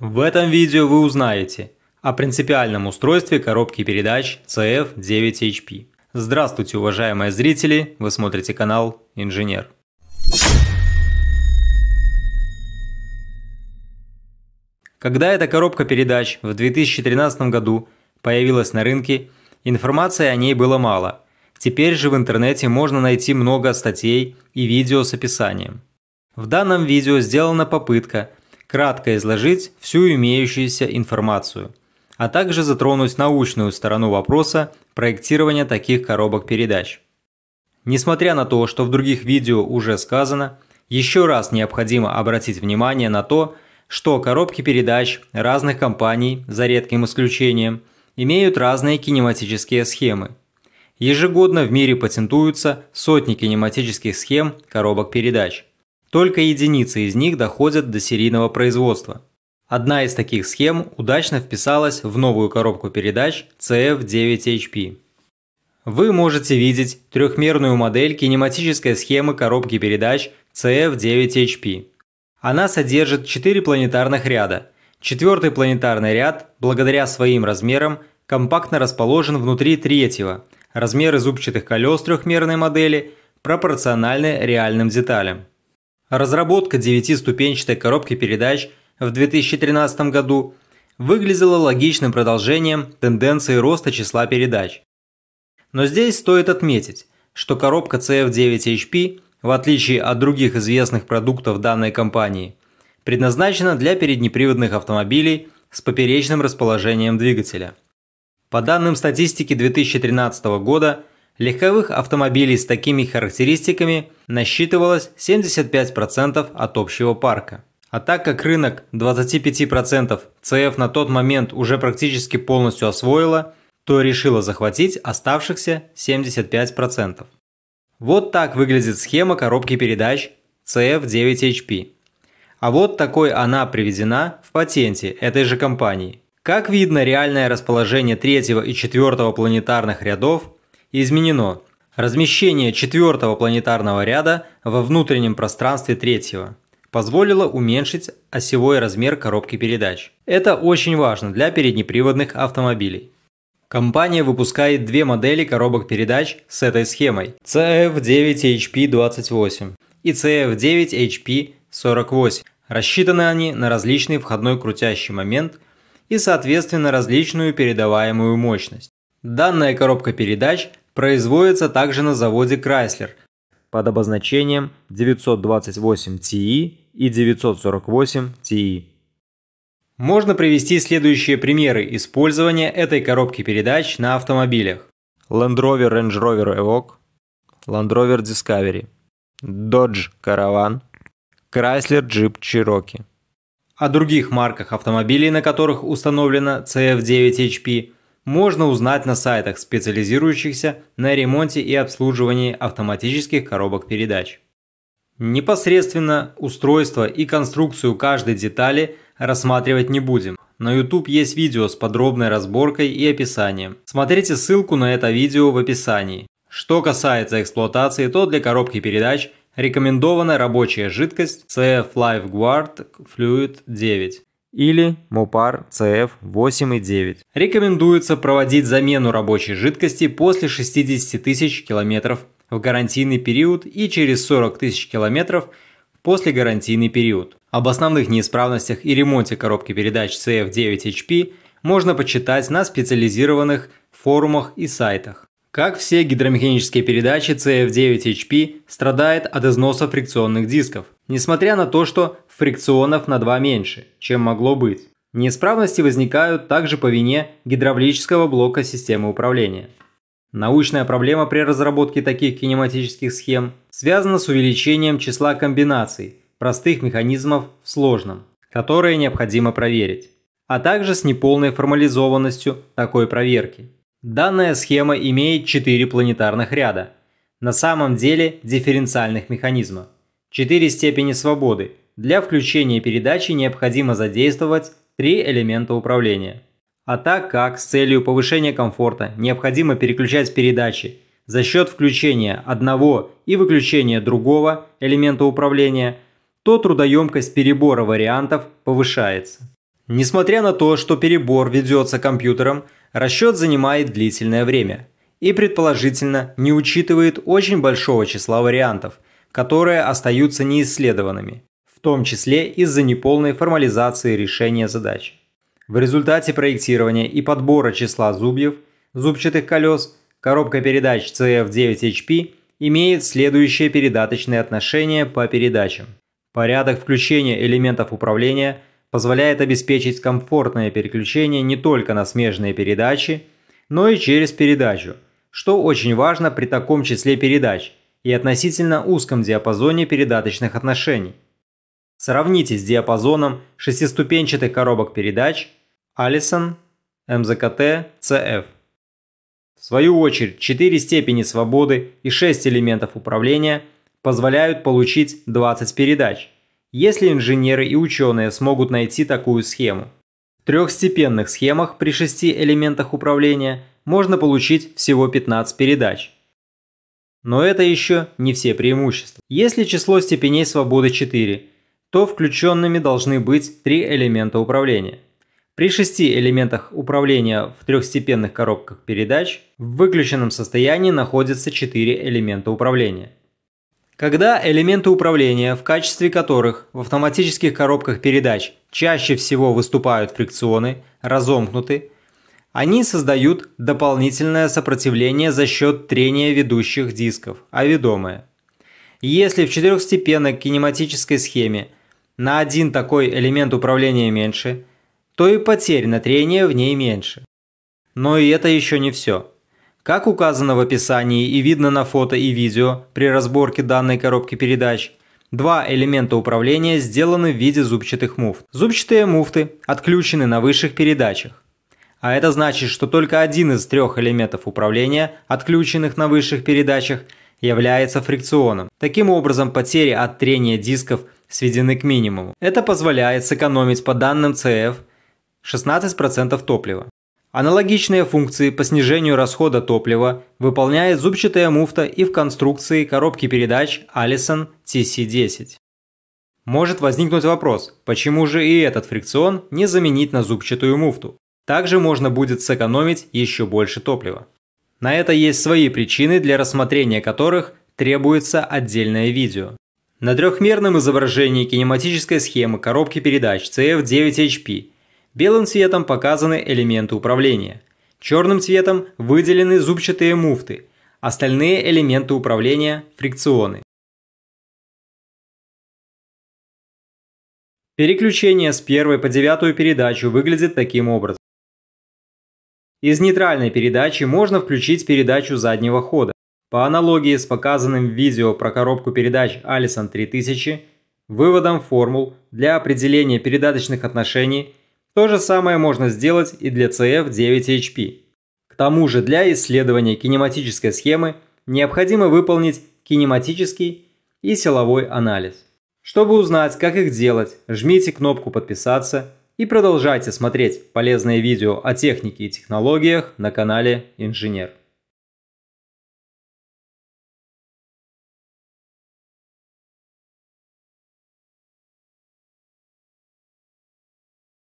В этом видео вы узнаете о принципиальном устройстве коробки передач CF9HP. Здравствуйте, уважаемые зрители! Вы смотрите канал Инженер. Когда эта коробка передач в 2013 году появилась на рынке, информации о ней было мало. Теперь же в интернете можно найти много статей и видео с описанием. В данном видео сделана попытка – кратко изложить всю имеющуюся информацию, а также затронуть научную сторону вопроса проектирования таких коробок передач. Несмотря на то, что в других видео уже сказано, еще раз необходимо обратить внимание на то, что коробки передач разных компаний, за редким исключением, имеют разные кинематические схемы. Ежегодно в мире патентуются сотни кинематических схем коробок передач. Только единицы из них доходят до серийного производства. Одна из таких схем удачно вписалась в новую коробку передач CF9HP. Вы можете видеть трехмерную модель кинематической схемы коробки передач CF9HP. Она содержит 4 планетарных ряда. Четвертый планетарный ряд, благодаря своим размерам, компактно расположен внутри третьего. Размеры зубчатых колес трехмерной модели пропорциональны реальным деталям. Разработка девятиступенчатой коробки передач в 2013 году выглядела логичным продолжением тенденции роста числа передач. Но здесь стоит отметить, что коробка CF9HP, в отличие от других известных продуктов данной компании, предназначена для переднеприводных автомобилей с поперечным расположением двигателя. По данным статистики 2013 года, Легковых автомобилей с такими характеристиками насчитывалось 75% от общего парка. А так как рынок 25% CF на тот момент уже практически полностью освоила, то решила захватить оставшихся 75%. Вот так выглядит схема коробки передач CF9HP. А вот такой она приведена в патенте этой же компании. Как видно, реальное расположение третьего и четвертого планетарных рядов изменено. Размещение четвертого планетарного ряда во внутреннем пространстве третьего позволило уменьшить осевой размер коробки передач. Это очень важно для переднеприводных автомобилей. Компания выпускает две модели коробок передач с этой схемой CF9HP28 и CF9HP48. Рассчитаны они на различный входной крутящий момент и, соответственно, различную передаваемую мощность. Данная коробка передач производится также на заводе Chrysler под обозначением 928 TI и 948 TI. Можно привести следующие примеры использования этой коробки передач на автомобилях. Land Rover Range Rover Evoque, Land Rover Discovery, Dodge Caravan, Chrysler Jeep Cherokee. О других марках автомобилей, на которых установлена CF9HP, можно узнать на сайтах, специализирующихся на ремонте и обслуживании автоматических коробок передач. Непосредственно устройство и конструкцию каждой детали рассматривать не будем. На YouTube есть видео с подробной разборкой и описанием. Смотрите ссылку на это видео в описании. Что касается эксплуатации, то для коробки передач рекомендована рабочая жидкость CF Life Guard Fluid 9 или МОПАР CF 8 и 9. Рекомендуется проводить замену рабочей жидкости после 60 тысяч километров в гарантийный период и через 40 тысяч километров после гарантийный период. Об основных неисправностях и ремонте коробки передач CF9HP можно почитать на специализированных форумах и сайтах. Как все гидромеханические передачи CF9HP страдает от износа фрикционных дисков – Несмотря на то, что фрикционов на 2 меньше, чем могло быть. Неисправности возникают также по вине гидравлического блока системы управления. Научная проблема при разработке таких кинематических схем связана с увеличением числа комбинаций простых механизмов в сложном, которые необходимо проверить, а также с неполной формализованностью такой проверки. Данная схема имеет 4 планетарных ряда, на самом деле дифференциальных механизмов. Четыре степени свободы. Для включения передачи необходимо задействовать три элемента управления. А так как с целью повышения комфорта необходимо переключать передачи за счет включения одного и выключения другого элемента управления, то трудоемкость перебора вариантов повышается. Несмотря на то, что перебор ведется компьютером, расчет занимает длительное время и предположительно не учитывает очень большого числа вариантов – которые остаются неисследованными, в том числе из-за неполной формализации решения задач. В результате проектирования и подбора числа зубьев, зубчатых колес, коробка передач CF9HP имеет следующее передаточное отношение по передачам. Порядок включения элементов управления позволяет обеспечить комфортное переключение не только на смежные передачи, но и через передачу, что очень важно при таком числе передач, и относительно узком диапазоне передаточных отношений. Сравните с диапазоном шестиступенчатых коробок передач Allison MZKT CF. В свою очередь, четыре степени свободы и шесть элементов управления позволяют получить 20 передач, если инженеры и ученые смогут найти такую схему. В трехстепенных схемах при шести элементах управления можно получить всего 15 передач – но это еще не все преимущества. Если число степеней свободы 4, то включенными должны быть три элемента управления. При шести элементах управления в трехстепенных коробках передач в выключенном состоянии находятся четыре элемента управления. Когда элементы управления, в качестве которых в автоматических коробках передач чаще всего выступают фрикционы, разомкнуты, они создают дополнительное сопротивление за счет трения ведущих дисков, а ведомое. Если в четырехстепенной кинематической схеме на один такой элемент управления меньше, то и потерь на трение в ней меньше. Но и это еще не все. Как указано в описании и видно на фото и видео при разборке данной коробки передач, два элемента управления сделаны в виде зубчатых муфт. Зубчатые муфты отключены на высших передачах. А это значит, что только один из трех элементов управления, отключенных на высших передачах, является фрикционом. Таким образом, потери от трения дисков сведены к минимуму. Это позволяет сэкономить по данным CF 16% топлива. Аналогичные функции по снижению расхода топлива выполняет зубчатая муфта и в конструкции коробки передач Allison TC10. Может возникнуть вопрос, почему же и этот фрикцион не заменить на зубчатую муфту? Также можно будет сэкономить еще больше топлива. На это есть свои причины, для рассмотрения которых требуется отдельное видео. На трехмерном изображении кинематической схемы коробки передач CF9HP белым цветом показаны элементы управления. Черным цветом выделены зубчатые муфты, остальные элементы управления – фрикционы. Переключение с первой по девятую передачу выглядит таким образом. Из нейтральной передачи можно включить передачу заднего хода. По аналогии с показанным в видео про коробку передач Allison 3000, выводом формул для определения передаточных отношений то же самое можно сделать и для CF9HP. К тому же для исследования кинематической схемы необходимо выполнить кинематический и силовой анализ. Чтобы узнать, как их делать, жмите кнопку «Подписаться» И продолжайте смотреть полезные видео о технике и технологиях на канале Инженер.